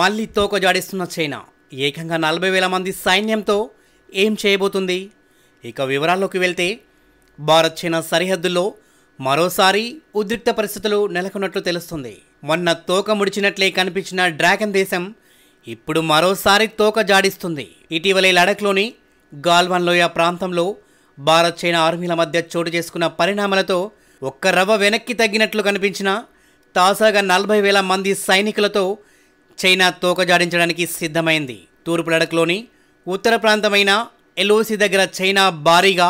మళ్ళీ జాడిస్తున్న చైనా ఏకంగా నలభై వేల మంది సైన్యంతో ఏం చేయబోతుంది ఇక వివరాల్లోకి వెళ్తే భారత్ చైనా సరిహద్దుల్లో మరోసారి ఉద్రిక్త పరిస్థితులు నెలకొన్నట్లు తెలుస్తుంది మొన్న తోక ముడిచినట్లే కనిపించిన డ్రాగన్ దేశం ఇప్పుడు మరోసారి తోక జాడిస్తుంది ఇటీవలే లడఖ్లోని గాల్వన్ లోయ ప్రాంతంలో భారత్ చైనా ఆర్మీల మధ్య చోటు చేసుకున్న పరిణామాలతో ఒక్క రవ్వ వెనక్కి తగ్గినట్లు కనిపించిన తాజాగా నలభై వేల మంది సైనికులతో చైనా తోక జాడించడానికి సిద్ధమైంది తూర్పు లడక్లోని ఉత్తర ప్రాంతమైన ఎలోసి దగ్గర చైనా భారీగా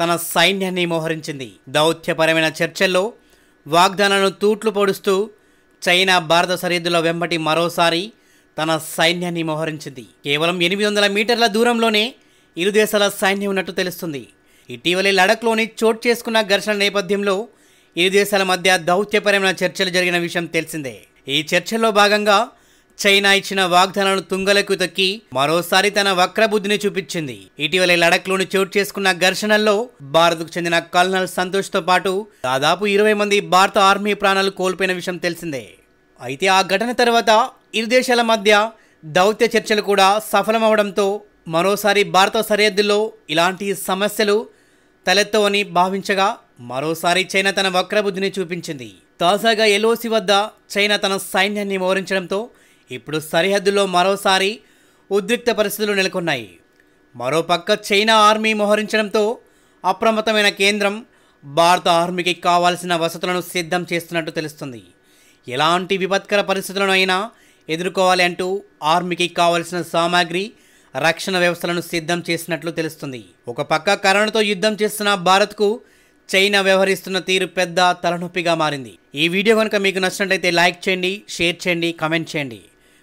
తన సైన్యాన్ని మోహరించింది దౌత్యపరమైన చర్చల్లో వాగ్దానాలను తూట్లు పొడుస్తూ చైనా భారత సరిహద్దుల వెంబటి మరోసారి తన సైన్యాన్ని మోహరించింది కేవలం ఎనిమిది వందల మీటర్ల దూరంలోనే ఇరు దేశాల సైన్యం ఉన్నట్టు తెలుస్తుంది ఇటీవలే లడక్లోని చోటు చేసుకున్న ఘర్షణ నేపథ్యంలో ఇరు దేశాల మధ్య దౌత్యపరమైన చర్చలు జరిగిన విషయం తెలిసిందే ఈ చర్చల్లో భాగంగా చైనా ఇచ్చిన వాగ్దానాలను తుంగలకు తొక్కి మరోసారి తన వక్రబుద్ధిని చూపించింది ఇటీవలే లడఖ్లోని చోటు చేసుకున్న ఘర్షణల్లో భారత్కు చెందిన కల్నల్ సంతోష్తో పాటు దాదాపు ఇరవై మంది భారత ఆర్మీ ప్రాణాలు కోల్పోయిన విషయం తెలిసిందే అయితే ఆ ఘటన తర్వాత ఇరు దేశాల మధ్య దౌత్య చర్చలు కూడా సఫలమవడంతో మరోసారి భారత సరిహద్దుల్లో ఇలాంటి సమస్యలు తలెత్తవని భావించగా మరోసారి చైనా తన వక్రబుద్ధిని చూపించింది తాజాగా ఎల్ఓసి వద్ద చైనా తన సైన్యాన్ని మోహరించడంతో ఇప్పుడు సరిహద్దులో మరోసారి ఉద్రిక్త పరిస్థితులు నెలకొన్నాయి మరోపక్క చైనా ఆర్మీ మోహరించడంతో అప్రమత్తమైన కేంద్రం భారత ఆర్మీకి కావాల్సిన వసతులను సిద్ధం చేస్తున్నట్టు తెలుస్తుంది ఎలాంటి విపత్కర పరిస్థితులను అయినా ఎదుర్కోవాలి అంటూ ఆర్మీకి కావలసిన సామాగ్రి రక్షణ వ్యవస్థలను సిద్ధం చేసినట్లు తెలుస్తుంది ఒక పక్క కరోనాతో యుద్ధం చేస్తున్న భారత్కు చైనా వ్యవహరిస్తున్న తీరు పెద్ద తలనొప్పిగా మారింది ఈ వీడియో కనుక మీకు నచ్చినట్లయితే లైక్ చేయండి షేర్ చేయండి కమెంట్ చేయండి